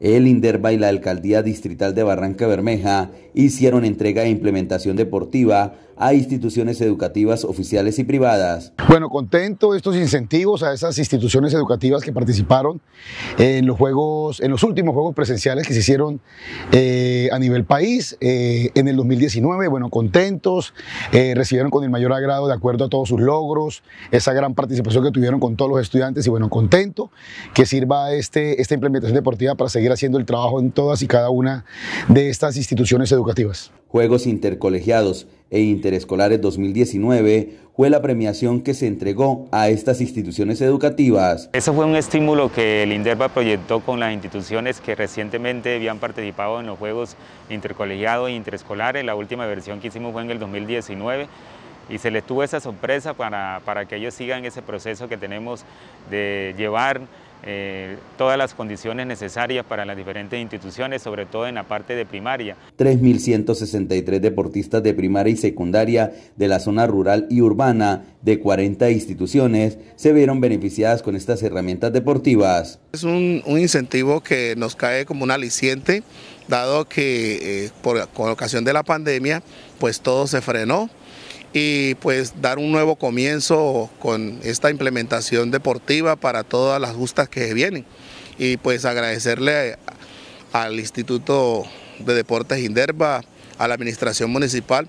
el Inderva y la Alcaldía Distrital de Barranca Bermeja hicieron entrega e implementación deportiva a instituciones educativas oficiales y privadas. Bueno, contento estos incentivos a esas instituciones educativas que participaron en los juegos, en los últimos juegos presenciales que se hicieron eh, a nivel país eh, en el 2019. Bueno, contentos, eh, recibieron con el mayor agrado de acuerdo a todos sus logros, esa gran participación que tuvieron con todos los estudiantes y bueno, contento que sirva este, esta implementación deportiva para seguir haciendo el trabajo en todas y cada una de estas instituciones educativas. Juegos Intercolegiados e Interescolares 2019 fue la premiación que se entregó a estas instituciones educativas. Eso fue un estímulo que el INDERBA proyectó con las instituciones que recientemente habían participado en los Juegos Intercolegiados e Interescolares. La última versión que hicimos fue en el 2019 y se les tuvo esa sorpresa para, para que ellos sigan ese proceso que tenemos de llevar eh, todas las condiciones necesarias para las diferentes instituciones, sobre todo en la parte de primaria. 3.163 deportistas de primaria y secundaria de la zona rural y urbana de 40 instituciones se vieron beneficiadas con estas herramientas deportivas. Es un, incentivo que nos cae como un aliciente, dado que eh, por, con ocasión de la pandemia, pues todo se frenó y pues dar un nuevo comienzo con esta implementación deportiva para todas las justas que vienen. Y pues agradecerle al Instituto de Deportes Inderva, a la Administración Municipal.